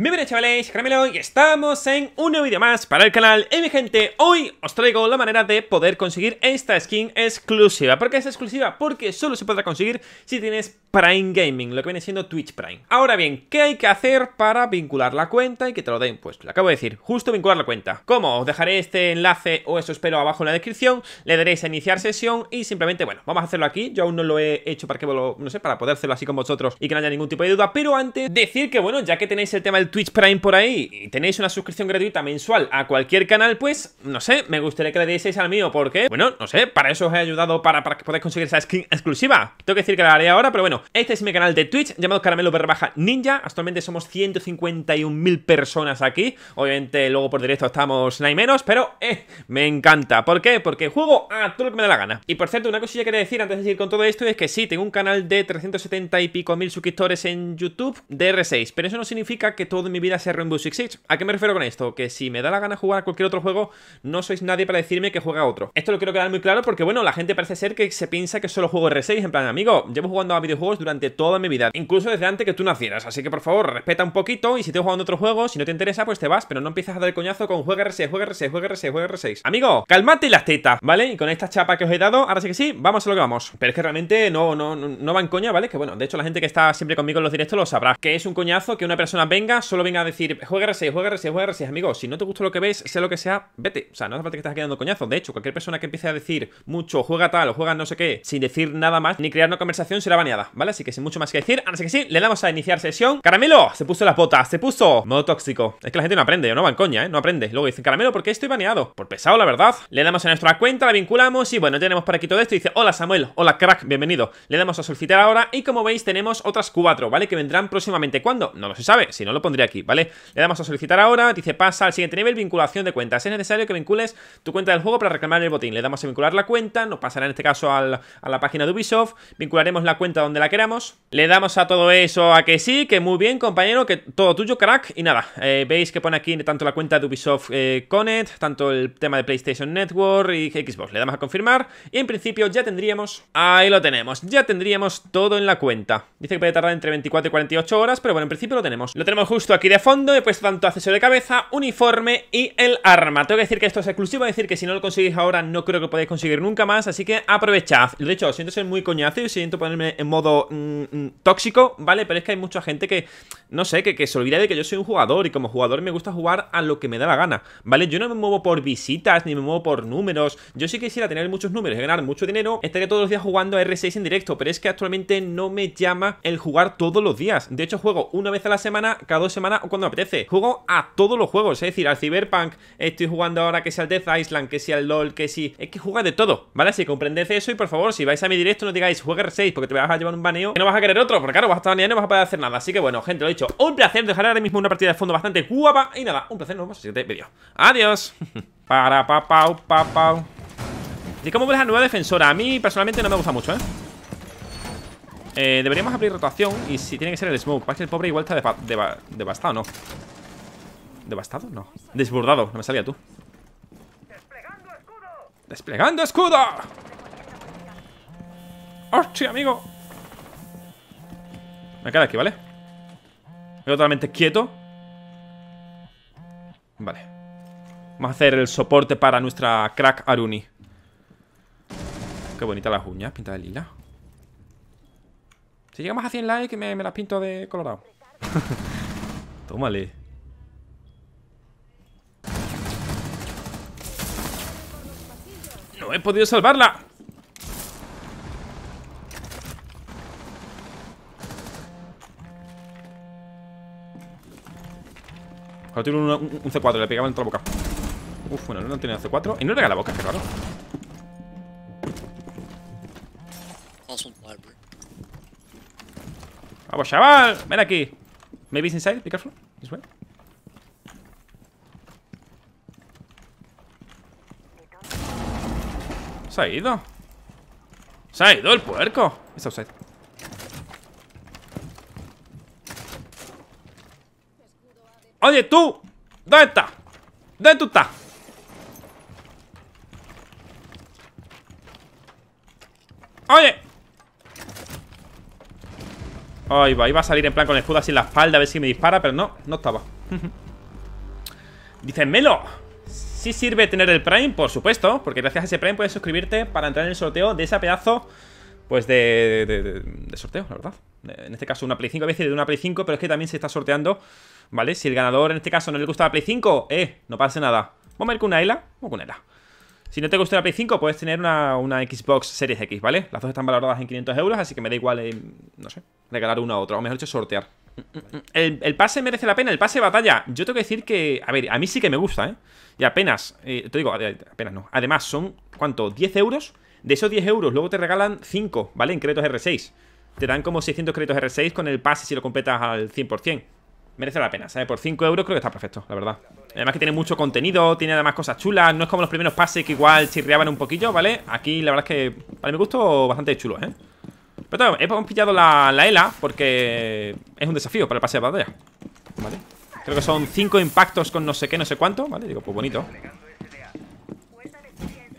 Bienvenidos chavales, chavales, Caramelo y estamos en un nuevo vídeo más para el canal Y mi gente, hoy os traigo la manera de poder conseguir esta skin exclusiva ¿Por qué es exclusiva? Porque solo se podrá conseguir si tienes Prime Gaming, lo que viene siendo Twitch Prime. Ahora bien, ¿qué hay que hacer para vincular la cuenta y que te lo den? Pues lo acabo de decir, justo vincular la cuenta. ¿Cómo? Os dejaré este enlace o eso espero abajo en la descripción, le daréis a iniciar sesión y simplemente, bueno, vamos a hacerlo aquí. Yo aún no lo he hecho para que no sé, para poder hacerlo así con vosotros y que no haya ningún tipo de duda, pero antes decir que bueno, ya que tenéis el tema del Twitch Prime por ahí y tenéis una suscripción gratuita mensual a cualquier canal, pues no sé, me gustaría que le dieseis al mío porque, bueno, no sé, para eso os he ayudado para, para que podáis conseguir esa skin exclusiva. Tengo que decir que la haré ahora, pero bueno, este es mi canal de Twitch llamado Caramelo barra Ninja. Actualmente somos 151.000 personas aquí. Obviamente luego por directo estamos nada menos, pero eh, me encanta. ¿Por qué? Porque juego a todo lo que me da la gana. Y por cierto, una cosilla que quería decir antes de ir con todo esto es que sí, tengo un canal de 370 y pico mil suscriptores en YouTube de R6, pero eso no significa que toda mi vida sea Rainbow Six Siege. ¿A qué me refiero con esto? Que si me da la gana jugar a cualquier otro juego, no sois nadie para decirme que juega a otro. Esto lo quiero quedar muy claro porque, bueno, la gente parece ser que se piensa que solo juego R6. En plan, amigo, llevo jugando a videojuegos durante toda mi vida, incluso desde antes que tú nacieras. Así que por favor, respeta un poquito y si te jugando otro juego, si no te interesa, pues te vas, pero no empiezas a dar el coñazo con juega R6, juega R6, juega R6, juega r Amigo, calmate y las tetas, ¿vale? Y con esta chapa que os he dado, ahora sí que sí, vamos a lo que vamos. Pero es que realmente no, no, no va en coña, ¿vale? Que bueno, de hecho la gente que está siempre conmigo en los directos lo sabrá. Que es un coñazo que una persona venga, solo venga a decir, juega R6, juega R6, juega R6, amigo. Si no te gusta lo que ves, sea lo que sea, vete. O sea, no hace falta que estás quedando coñazo. De hecho, cualquier persona que empiece a decir mucho, juega tal o juega no sé qué, sin decir nada más, ni crear una conversación, será baneada, ¿vale? Así que sin mucho más que decir, así que sí, le damos a iniciar sesión Caramelo, se puso las botas, se puso Modo tóxico, es que la gente no aprende, no van coña, ¿eh? No aprende, luego dice Caramelo, ¿por qué estoy baneado? Por pesado, la verdad, le damos a nuestra cuenta La vinculamos y bueno, ya tenemos por aquí todo esto Dice, hola Samuel, hola crack, bienvenido Le damos a solicitar ahora y como veis tenemos otras cuatro, ¿vale? Que vendrán próximamente, ¿cuándo? No lo se sabe, si no lo pondría aquí, ¿vale? Le damos a solicitar ahora, dice, pasa al siguiente nivel, vinculación de cuentas Es necesario que vincules tu cuenta del juego para reclamar el botín Le damos a vincular la cuenta, nos pasará en este caso a la página de Ubisoft Vincularemos la cuenta donde la queramos. Le damos a todo eso a que sí, que muy bien, compañero, que todo tuyo, crack. Y nada, eh, veis que pone aquí tanto la cuenta de Ubisoft eh, Connect, tanto el tema de PlayStation Network y Xbox. Le damos a confirmar y en principio ya tendríamos... Ahí lo tenemos, ya tendríamos todo en la cuenta. Dice que puede tardar entre 24 y 48 horas, pero bueno, en principio lo tenemos. Lo tenemos justo aquí de fondo, he puesto tanto acceso de cabeza, uniforme y el arma. Tengo que decir que esto es exclusivo, es decir que si no lo conseguís ahora no creo que lo podáis conseguir nunca más, así que aprovechad. De hecho, siento ser muy coñazo y siento ponerme en modo Mm, mm, tóxico, ¿vale? Pero es que hay mucha gente que, no sé, que, se olvida de que yo soy un jugador y como jugador me gusta jugar a lo que me da la gana, ¿vale? Yo no me muevo por visitas, ni me muevo por números. Yo sí quisiera tener muchos números y ganar mucho dinero. Estaría todos los días jugando a R6 en directo, pero es que actualmente no me llama el jugar todos los días. De hecho, juego una vez a la semana, cada dos semanas o cuando me apetece. Juego a todos los juegos, es decir, al Cyberpunk estoy jugando ahora que sea al Death Island, que sea al LOL, que si... Es que juega de todo, ¿vale? Si comprendéis eso y por favor, si vais a mi directo no digáis juega R6 porque te vas a llevar un y no vas a querer otro, porque claro, vas a estar y no vas a poder hacer nada. Así que bueno, gente, lo he dicho, un placer dejar ahora mismo una partida de fondo bastante guapa. Y nada, un placer, nos vemos en el siguiente vídeo. Adiós. Para pa pa pa pa ¿Y cómo ves la nueva defensora? A mí personalmente no me gusta mucho, ¿eh? Eh, deberíamos abrir rotación Y si tiene que ser el smoke parece que el pobre igual está devastado, ¿no? ¿Devastado? No Desbordado, no me salía tú ¡Desplegando escudo! ¡Hostia, amigo! Me queda aquí, ¿vale? Me totalmente quieto Vale Vamos a hacer el soporte para nuestra crack Aruni Qué bonita la uña, pinta de lila Si llegamos a 100 likes me, me las pinto de colorado Tómale No he podido salvarla tiene un, C4, le pegaba en de la boca. Uf, bueno, no tiene C4. Y no le pega la boca, qué raro. Vamos, chaval. Ven aquí. Maybe it's inside. Be careful. This Se ha ido. Se ha ido el puerco. Está outside. Oye, tú. ¿Dónde está ¿Dónde tú estás? Oye. Ahí va, iba a salir en plan con el sin así en la espalda a ver si me dispara, pero no, no estaba. Dice Melo. Sí sirve tener el Prime, por supuesto, porque gracias a ese Prime puedes suscribirte para entrar en el sorteo de ese pedazo, pues de, de, de sorteo, la verdad. En este caso una Play 5, a veces de una Play 5, pero es que también se está sorteando ¿vale? Si el ganador en este caso no le gusta la Play 5, eh, no pasa nada. Vamos a ir con una ELA, o con una Si no te gusta la Play 5, puedes tener una, Xbox Series X, ¿vale? Las dos están valoradas en 500 euros, así que me da igual, eh, no sé, regalar una a otra, o mejor dicho, sortear. El, pase merece la pena, el pase batalla. Yo tengo que decir que, a ver, a mí sí que me gusta, ¿eh? Y apenas, eh, te digo, apenas no. Además, son, ¿cuánto? ¿10 euros? De esos 10 euros, luego te regalan 5, ¿vale? En créditos R6. Te dan como 600 créditos R6 con el pase si lo completas al 100% merece la pena, ¿sabes? Por 5 euros creo que está perfecto, la verdad. Además que tiene mucho contenido, tiene además cosas chulas. No es como los primeros pases que igual chirriaban un poquillo, ¿vale? Aquí la verdad es que para mi gusto bastante chulo, ¿eh? Pero hemos pillado la, ELA e porque es un desafío para el pase de batalla, ¿vale? Creo que son 5 impactos con no sé qué, no sé cuánto, ¿vale? Digo, pues bonito.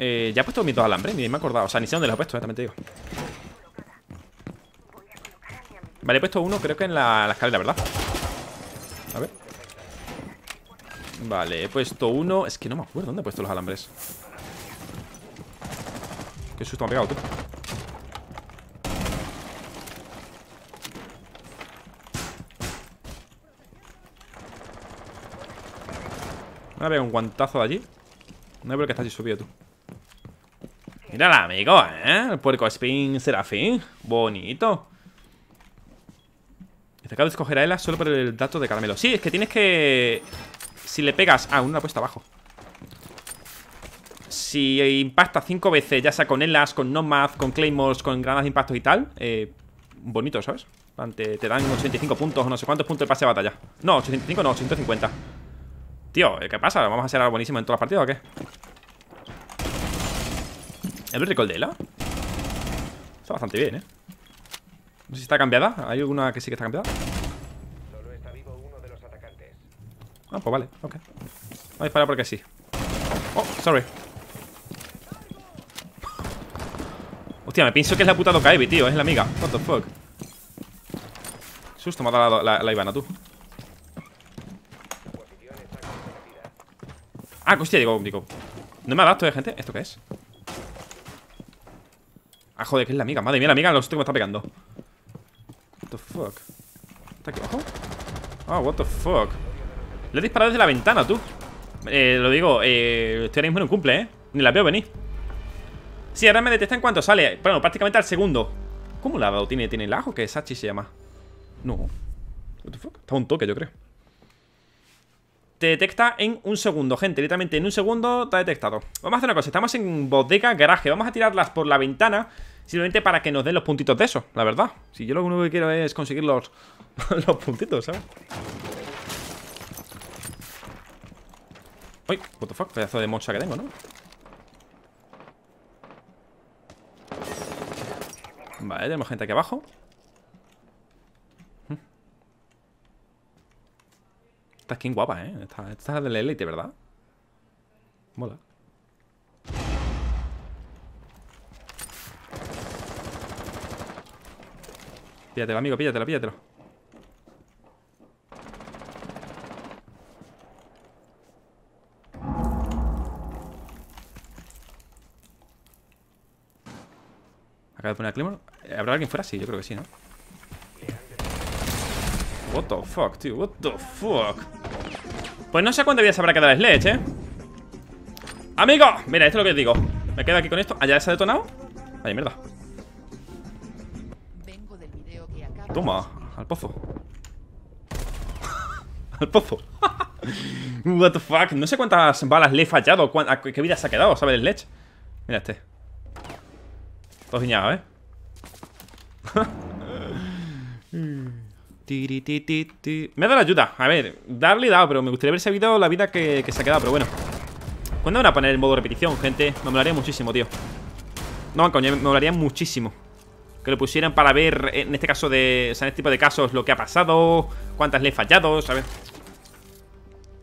Eh, ya he puesto mis dos alambre ni me he acordado. O sea, ni sé dónde los he puesto, exactamente eh, digo. Vale, he puesto uno creo que en la escalera, ¿verdad? A ver Vale, he puesto uno Es que no me acuerdo dónde he puesto los alambres Qué susto me ha pegado, tú Me un guantazo de allí No veo que está allí subido, tú Mírala, amigo, ¿eh? El puerco spin serafín Bonito Acabo de escoger a Ela solo por el dato de caramelo. Sí, es que tienes que... Si le pegas... Ah, una puesta abajo. Si impacta cinco veces, ya sea con elas, con nomad, con claymores, con granadas de impacto y tal, eh, bonito, ¿sabes? Te, te dan 85 puntos o no sé cuántos puntos de pase de batalla. No, 85 no, 850. Tío, ¿qué pasa? ¿Vamos a hacer algo buenísimo en todas las partidas o qué? ¿El recall de ELA? Está bastante bien, ¿eh? No sé si está cambiada. ¿Hay alguna que sí que está cambiada? Solo está vivo uno de los atacantes. Ah, pues vale, ok. Voy a disparar porque sí. Oh, sorry. Hostia, me pienso que es la puta Dokaibi, tío. Es la amiga. What the fuck. Susto, mata la, la, la Ivana, tú. Ah, hostia, digo, digo. No me ha dado, de gente. ¿Esto qué es? Ah, joder, que es la amiga. Madre mía, la amiga, lo que me está pegando. Oh, what the fuck Le he disparado desde la ventana, tú eh, Lo digo, eh, estoy ahora en un cumple, ¿eh? Ni la veo venir Sí, ahora me detecta en cuanto sale Bueno, prácticamente al segundo ¿Cómo la dado? ¿Tiene, tiene el ajo? que Sachi se llama? No What the fuck Está un toque, yo creo te detecta en un segundo, gente Directamente en un segundo te ha detectado Vamos a hacer una cosa, estamos en bodega, garaje Vamos a tirarlas por la ventana Simplemente para que nos den los puntitos de eso, la verdad. Si yo lo único que quiero es conseguir los, los puntitos, ¿sabes? Uy, what the fuck, pedazo de mocha que tengo, ¿no? Vale, tenemos gente aquí abajo hm. Esta skin guapa, ¿eh? Esta, la de la Elite, ¿verdad? Mola Píllatelo, amigo, píllatelo, píllatelo. Acabo de poner el Claymore. Eh, ¿Habrá alguien fuera? Sí, yo creo que sí, ¿no? What the fuck, tío, what the fuck Pues no sé cuántas se habrá quedado el Sledge, eh Amigo, mira, esto es lo que os digo Me quedo aquí con esto, allá se ha detonado Ay, mierda Toma, al pozo. al pozo. What the fuck. No sé cuántas balas le he fallado. ¿Qué vida se ha quedado? ¿Sabes el Sledge? Mira este. Todo ¿eh? me ha dado la ayuda. A ver, darle y dado, pero me gustaría haber sabido la vida que, que se ha quedado. Pero bueno. ¿Cuándo van a poner el modo repetición, gente? Me molaría muchísimo, tío. No, coño, me molaría muchísimo que lo pusieran para ver, en este caso de. O sea, en este tipo de casos, lo que ha pasado, cuántas le he fallado, ¿sabes?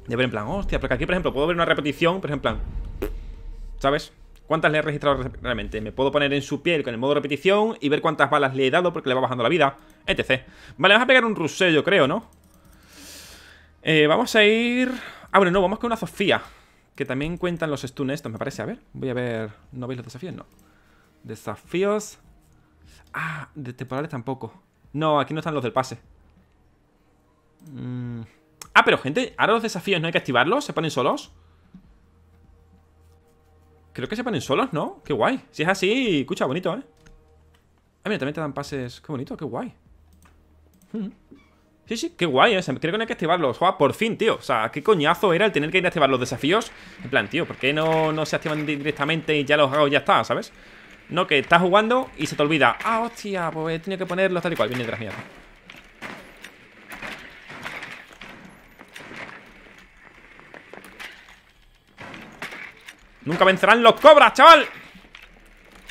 De ver en plan, hostia, porque aquí, por ejemplo, puedo ver una repetición, por ejemplo ¿Sabes? ¿Cuántas le he registrado realmente? Me puedo poner en su piel con el modo repetición y ver cuántas balas le he dado porque le va bajando la vida, etc. Vale, vamos a pegar un Rusell, yo creo, ¿no? Eh, vamos a ir... Ah, bueno, no, vamos con una Sofía. Que también cuentan los stuns estos, me parece. A ver, voy a ver... ¿No veis los desafíos? No. Desafíos... Ah, de temporales tampoco. No, aquí no están los del pase. Mm. Ah, pero gente, ahora los desafíos no hay que activarlos, se ponen solos. Creo que se ponen solos, ¿no? Qué guay. Si es así, escucha, bonito, ¿eh? Ah, mira, también te dan pases. Qué bonito, qué guay. Hmm. Sí, sí, qué guay, ¿eh? Creo que no hay que activarlos. por fin, tío. O sea, qué coñazo era el tener que ir a activar los desafíos. En plan, tío, ¿por qué no, no se activan directamente y ya los hago y ya está, ¿sabes? No, que estás jugando y se te olvida. Ah, hostia, pues he tenido que ponerlo tal y cual. Viene detrás mía. Nunca vencerán los cobras, chaval.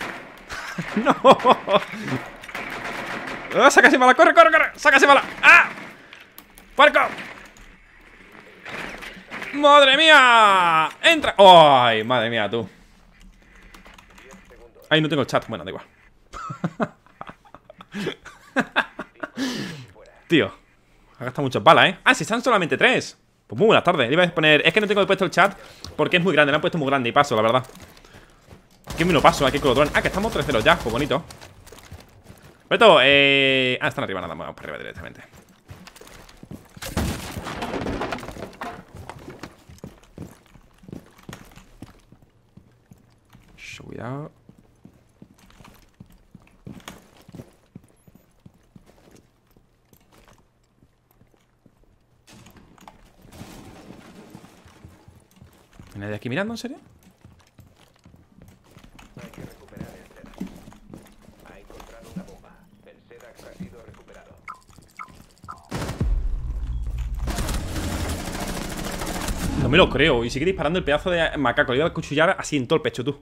no. Ah, saca sácase mala, corre, corre, corre. Sácase mala. ¡Ah! ¡Puerco! ¡Madre mía! ¡Entra! ¡Ay, madre mía, tú! Ahí no tengo el chat. Bueno, da igual. Tío, ha gastado muchas balas, ¿eh? Ah, si están solamente tres. Pues muy buenas tardes. Le iba a poner. Es que no tengo puesto el chat porque es muy grande. Lo han puesto muy grande y paso, la verdad. ¿Qué me lo paso aquí con los drones. Ah, que estamos de los ya. Pues bonito. Beto, eh. Ah, están arriba, nada más. Vamos para arriba directamente. Cuidado. ¿De aquí mirando, en serio? No me lo creo. Y sigue disparando el pedazo de macaco. Le iba a cuchillar así en todo el pecho, tú.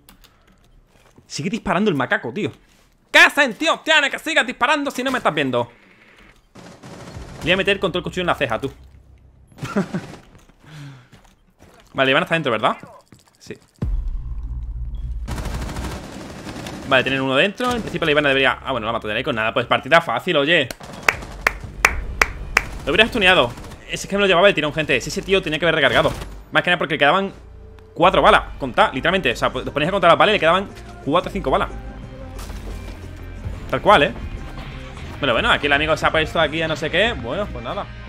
Sigue disparando el macaco, tío. ¿Qué tío? tiene que sigas disparando si no me estás viendo? Le voy a meter con todo el cuchillo en la ceja, tú. Vale, Ivana está dentro, ¿verdad? Sí Vale, tienen uno dentro En principio la Ivana debería... Ah, bueno, la mato de con nada Pues partida fácil, oye Lo hubieras tuneado Ese es que me lo llevaba el tirón, gente Ese tío tenía que haber recargado Más que nada porque le quedaban cuatro balas Contá, literalmente O sea, pues, los ponías a contar las balas y le quedaban cuatro o cinco balas Tal cual, ¿eh? Pero bueno, aquí el amigo se ha puesto aquí a no sé qué Bueno, pues nada